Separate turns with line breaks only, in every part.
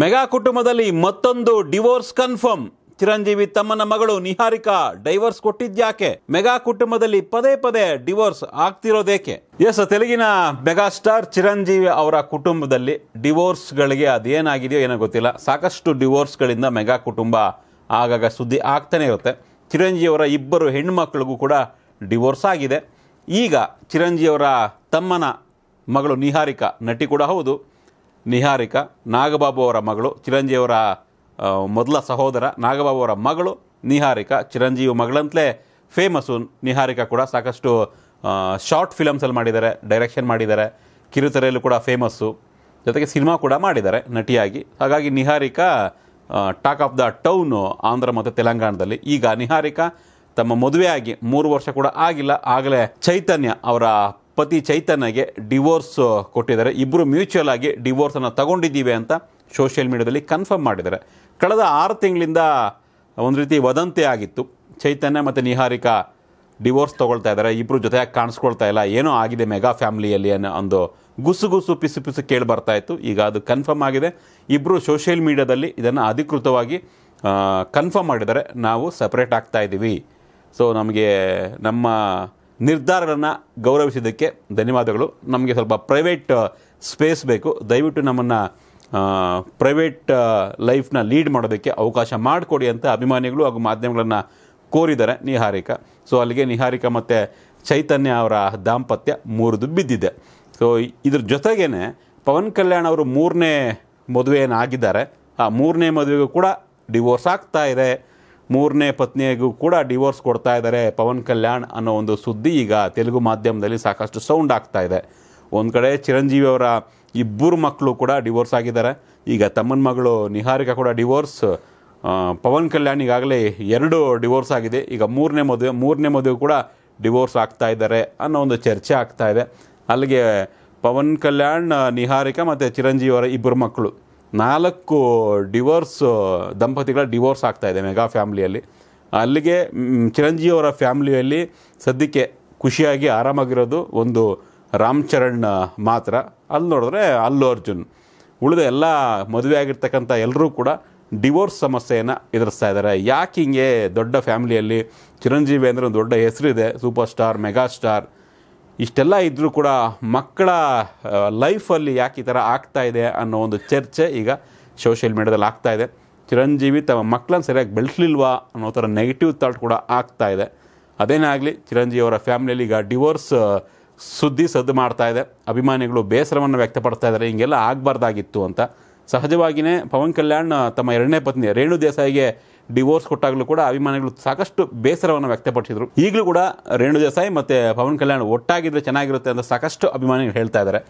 mega ಕುಟುಂಬದಲ್ಲಿ ಮತ್ತೊಂದು divorce confirm Chiranjeevi ತಮ್ಮನ ಮಗಳು ನಿಹಾರಿಕಾ ಡೈವರ್ಸ್ ಕೊಟ್ಟಿದ್ಯಾಕೆ ಮೆಗಾ ಕುಟುಂಬದಲ್ಲಿ ಪದೇ ಪದೇ ಡಿವೋರ್ಸ್ ಆಗ್ತಿರೋದೇಕೆ ಎಸ್ ತೆಲುಗಿನ ಮೆಗಾ ಸ್ಟಾರ್ ಚಿರಂಜೀವಿ ಅವರ ಕುಟುಂಬದಲ್ಲಿ ಡಿವೋರ್ಸ್ಗಳಿಗೆ ಅದೇನಾಗಿದೆಯೋ ಏನೋ ಗೊತ್ತಿಲ್ಲ ಸಾಕಷ್ಟು ಡಿವೋರ್ಸ್ಗಳಿಂದ ಮೆಗಾ ಕುಟುಂಬ ಆಗಾಗ ಸುದ್ದಿ ಆಗ್ತಾನೆ ಇರುತ್ತೆ ಅವರ ಇಬ್ಬರು ಹೆಣ್ಣುಮಕ್ಕಳಿಗೂ ಕೂಡ ಡಿವೋರ್ಸ್ ಆಗಿದೆ ಈಗ ಚಿರಂಜೀವಿಯವರ ತಮ್ಮನ ಮಗಳು ನಿಹಾರಿಕಾ ನಟಿ ಕೂಡ ಹೌದು ನಿಹಾರಿಕಾ ನಾಗಬಾಬು ಅವರ ಮಗಳು ಚಿರಂಜೀವಿಯವರ ಮೊದಲ ಸಹೋದರ ನಾಗಬಾಬು ಅವರ ಮಗಳು ನಿಹಾರಿಕಾ ಚಿರಂಜೀವಿ ಮಗಳಂತಲೇ ಫೇಮಸ್ಸು ನಿಹಾರಿಕಾ ಕೂಡ ಸಾಕಷ್ಟು ಶಾರ್ಟ್ ಫಿಲಮ್ಸಲ್ಲಿ ಮಾಡಿದ್ದಾರೆ ಡೈರೆಕ್ಷನ್ ಮಾಡಿದ್ದಾರೆ ಕಿರುತೆರೆಯಲ್ಲೂ ಕೂಡ ಫೇಮಸ್ಸು ಜೊತೆಗೆ ಸಿನಿಮಾ ಕೂಡ ಮಾಡಿದ್ದಾರೆ ನಟಿಯಾಗಿ ಹಾಗಾಗಿ Niharika talk of the town Andhra ಮತ್ತು ತೆಲಂಗಾಣದಲ್ಲಿ ಈಗ ನಿಹಾರಿಕಾ ತಮ್ಮ ಮದುವೆಯಾಗಿ ಮೂರು ವರ್ಷ ಕೂಡ ಆಗಿಲ್ಲ ಆಗಲೇ ಚೈತನ್ಯ ಅವರ ಪತಿ ಚೈತನ್ಯಗೆ ಡಿವೋರ್ಸ್ ಕೊಟ್ಟಿದ್ದಾರೆ ಇಬ್ಬರು ಮ್ಯೂಚುವಲ್ ಆಗಿ ಡಿವೋರ್ಸನ್ನು ತಗೊಂಡಿದ್ದೀವಿ ಅಂತ ಸೋಷಿಯಲ್ ಮೀಡಿಯಾದಲ್ಲಿ ಕನ್ಫರ್ಮ್ ಮಾಡಿದ್ದಾರೆ ಕಳೆದ ಆರು ತಿಂಗಳಿಂದ ಒಂದು ರೀತಿ ವದಂತಿ ಆಗಿತ್ತು ಚೈತನ್ಯ ಮತ್ತು ನಿಹಾರಿಕಾ ಡಿವೋರ್ಸ್ ತೊಗೊಳ್ತಾ ಇದ್ದಾರೆ ಇಬ್ಬರು ಜೊತೆಯಾಗಿ ಕಾಣಿಸ್ಕೊಳ್ತಾ ಇಲ್ಲ ಏನೋ ಆಗಿದೆ ಮೆಗಾ ಫ್ಯಾಮಿಲಿಯಲ್ಲಿ ಅನ್ನೋ ಒಂದು ಗುಸು ಗುಸು ಪಿಸು ಪಿಸು ಕೇಳಿ ಬರ್ತಾ ಇತ್ತು ಈಗ ಅದು ಕನ್ಫರ್ಮ್ ಆಗಿದೆ ಇಬ್ಬರು ಸೋಷಿಯಲ್ ಮೀಡಿಯಾದಲ್ಲಿ ಇದನ್ನು ಅಧಿಕೃತವಾಗಿ ಕನ್ಫರ್ಮ್ ಮಾಡಿದ್ದಾರೆ ನಾವು ಸಪ್ರೇಟ್ ಆಗ್ತಾ ಇದ್ದೀವಿ ಸೊ ನಮಗೆ ನಮ್ಮ ನಿರ್ಧಾರಗಳನ್ನು ಗೌರವಿಸಿದ್ದಕ್ಕೆ ಧನ್ಯವಾದಗಳು ನಮಗೆ ಸ್ವಲ್ಪ ಪ್ರೈವೇಟ್ ಸ್ಪೇಸ್ ಬೇಕು ದಯವಿಟ್ಟು ನಮ್ಮನ್ನು ಪ್ರೈವೇಟ್ ಲೈಫ್ನ ಲೀಡ್ ಮಾಡೋದಕ್ಕೆ ಅವಕಾಶ ಮಾಡಿಕೊಡಿ ಅಂತ ಅಭಿಮಾನಿಗಳು ಹಾಗೂ ಮಾಧ್ಯಮಗಳನ್ನು ಕೋರಿದ್ದಾರೆ ನಿಹಾರಿಕಾ ಸೊ ಅಲ್ಲಿಗೆ ನಿಹಾರಿಕಾ ಮತ್ತು ಚೈತನ್ಯ ಅವರ ದಾಂಪತ್ಯ ಮೂರದು ಬಿದ್ದಿದೆ ಸೊ ಇದ್ರ ಜೊತೆಗೇ ಪವನ್ ಕಲ್ಯಾಣ್ ಅವರು ಮೂರನೇ ಮದುವೆಯನ್ನು ಆಗಿದ್ದಾರೆ ಆ ಮೂರನೇ ಮದುವೆಗೂ ಕೂಡ ಡಿವೋರ್ಸ್ ಆಗ್ತಾ ಇದೆ ಮೂರನೇ ಪತ್ನಿಗೂ ಕೂಡ ಡಿವೋರ್ಸ್ ಕೊಡ್ತಾ ಇದ್ದಾರೆ ಪವನ್ ಕಲ್ಯಾಣ್ ಅನ್ನೋ ಒಂದು ಸುದ್ದಿ ಈಗ ತೆಲುಗು ಮಾಧ್ಯಮದಲ್ಲಿ ಸಾಕಷ್ಟು ಸೌಂಡ್ ಆಗ್ತಾ ಇದೆ ಒಂದು ಕಡೆ ಚಿರಂಜೀವಿ ಅವರ ಇಬ್ಬರು ಮಕ್ಕಳು ಕೂಡ ಡಿವೋರ್ಸ್ ಆಗಿದ್ದಾರೆ ಈಗ ತಮ್ಮನ ಮಗಳು ನಿಹಾರಿಕಾ ಕೂಡ ಡಿವೋರ್ಸ್ ಪವನ್ ಕಲ್ಯಾಣ್ ಈಗಾಗಲೇ ಎರಡು ಡಿವೋರ್ಸ್ ಆಗಿದೆ ಈಗ ಮೂರನೇ ಮದುವೆ ಮೂರನೇ ಮದುವೆ ಕೂಡ ಡಿವೋರ್ಸ್ ಆಗ್ತಾ ಇದ್ದಾರೆ ಅನ್ನೋ ಒಂದು ಚರ್ಚೆ ಆಗ್ತಾ ಇದೆ ಅಲ್ಲಿಗೆ ಪವನ್ ಕಲ್ಯಾಣ್ ನಿಹಾರಿಕಾ ಮತ್ತು ಚಿರಂಜೀವಿ ಅವರ ಇಬ್ಬರು ಮಕ್ಕಳು ನಾಲ್ಕು ಡಿವೋರ್ಸ್ ದಂಪತಿಗಳ ಡಿವೋರ್ಸ್ ಆಗ್ತಾಯಿದೆ ಮೆಗಾ ಫ್ಯಾಮ್ಲಿಯಲ್ಲಿ ಅಲ್ಲಿಗೆ ಚಿರಂಜೀವಿಯವರ ಫ್ಯಾಮ್ಲಿಯಲ್ಲಿ ಸದ್ಯಕ್ಕೆ ಖುಷಿಯಾಗಿ ಆರಾಮಾಗಿರೋದು ಒಂದು ರಾಮ್ ಚರಣ್ ಮಾತ್ರ ಅಲ್ಲಿ ನೋಡಿದ್ರೆ ಅಲ್ಲು ಅರ್ಜುನ್ ಉಳಿದ ಎಲ್ಲ ಮದುವೆ ಆಗಿರ್ತಕ್ಕಂಥ ಎಲ್ಲರೂ ಕೂಡ ಡಿವೋರ್ಸ್ ಸಮಸ್ಯೆಯನ್ನು ಎದುರಿಸ್ತಾ ಇದ್ದಾರೆ ಯಾಕೆ ಹಿಂಗೆ ದೊಡ್ಡ ಫ್ಯಾಮಿಲಿಯಲ್ಲಿ ಚಿರಂಜೀವಿ ಅಂದರೆ ಒಂದು ದೊಡ್ಡ ಹೆಸರಿದೆ ಸೂಪರ್ ಸ್ಟಾರ್ ಮೆಗಾ ಸ್ಟಾರ್ ಇಷ್ಟೆಲ್ಲ ಇದ್ದರೂ ಕೂಡ ಮಕ್ಕಳ ಲೈಫಲ್ಲಿ ಯಾಕೆ ಈ ಥರ ಆಗ್ತಾ ಇದೆ ಅನ್ನೋ ಒಂದು ಚರ್ಚೆ ಈಗ ಸೋಷಿಯಲ್ ಮೀಡ್ಯಾದಲ್ಲಿ ಆಗ್ತಾ ಇದೆ ಚಿರಂಜೀವಿ ತಮ್ಮ ಮಕ್ಕಳನ್ನು ಸರಿಯಾಗಿ ಬೆಳೆಸಲಿಲ್ವಾ ಅನ್ನೋ ಥರ ನೆಗೆಟಿವ್ ಥಾಟ್ ಕೂಡ ಆಗ್ತಾ ಇದೆ ಅದೇನೇ ಆಗಲಿ ಚಿರಂಜೀವಿ ಅವರ ಫ್ಯಾಮಿಲಿಯಲ್ಲಿ ಈಗ ಡಿವೋರ್ಸ್ ಸುದ್ದಿ ಸದ್ದು ಮಾಡ್ತಾ ಇದೆ ಅಭಿಮಾನಿಗಳು ಬೇಸರವನ್ನು ವ್ಯಕ್ತಪಡ್ತಾ ಇದ್ದಾರೆ ಹೀಗೆಲ್ಲ ಆಗಬಾರ್ದಾಗಿತ್ತು ಅಂತ ಸಹಜವಾಗಿಯೇ ಪವನ್ ಕಲ್ಯಾಣ್ ತಮ್ಮ ಎರಡನೇ ಪತ್ನಿ ರೇಣು ದೇಸಾಯಿಗೆ ಡಿವೋರ್ಸ್ ಕೊಟ್ಟಾಗಲೂ ಕೂಡ ಅಭಿಮಾನಿಗಳು ಸಾಕಷ್ಟು ಬೇಸರವನ್ನು ವ್ಯಕ್ತಪಡಿಸಿದರು ಈಗಲೂ ಕೂಡ ರೇಣು ದೇಸಾಯಿ ಮತ್ತು ಪವನ್ ಕಲ್ಯಾಣ್ ಒಟ್ಟಾಗಿದ್ದರೆ ಚೆನ್ನಾಗಿರುತ್ತೆ ಅಂತ ಸಾಕಷ್ಟು ಅಭಿಮಾನಿಗಳು ಹೇಳ್ತಾ ಇದ್ದಾರೆ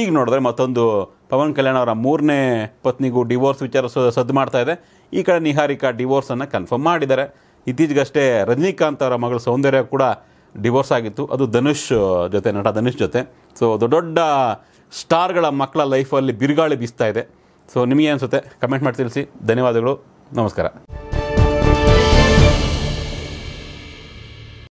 ಈಗ ನೋಡಿದ್ರೆ ಮತ್ತೊಂದು ಪವನ್ ಕಲ್ಯಾಣ್ ಅವರ ಮೂರನೇ ಪತ್ನಿಗೂ ಡಿವೋರ್ಸ್ ವಿಚಾರ ಸದ್ದು ಮಾಡ್ತಾ ಇದೆ ಈ ಕಡೆ ನಿಹಾರಿಕಾ ಡಿವೋರ್ಸನ್ನು ಕನ್ಫರ್ಮ್ ಮಾಡಿದ್ದಾರೆ ಇತ್ತೀಚೆಗಷ್ಟೇ ರಜನಿಕಾಂತ್ ಅವರ ಮಗಳ ಸೌಂದರ್ಯ ಕೂಡ ಡಿವೋರ್ಸ್ ಆಗಿತ್ತು ಅದು ಧನುಷ್ ಜೊತೆ ನಟ ಧನುಷ್ ಜೊತೆ ಸೊ ದೊಡ್ಡ ದೊಡ್ಡ ಸ್ಟಾರ್ಗಳ ಮಕ್ಕಳ ಲೈಫಲ್ಲಿ ಬಿರುಗಾಳಿ ಬೀಸ್ತಾ ಇದೆ ಸೊ ನಿಮಗೆ ಅನಿಸುತ್ತೆ ಕಮೆಂಟ್ ಮಾಡಿ ತಿಳಿಸಿ ಧನ್ಯವಾದಗಳು ನಮಸ್ಕಾರ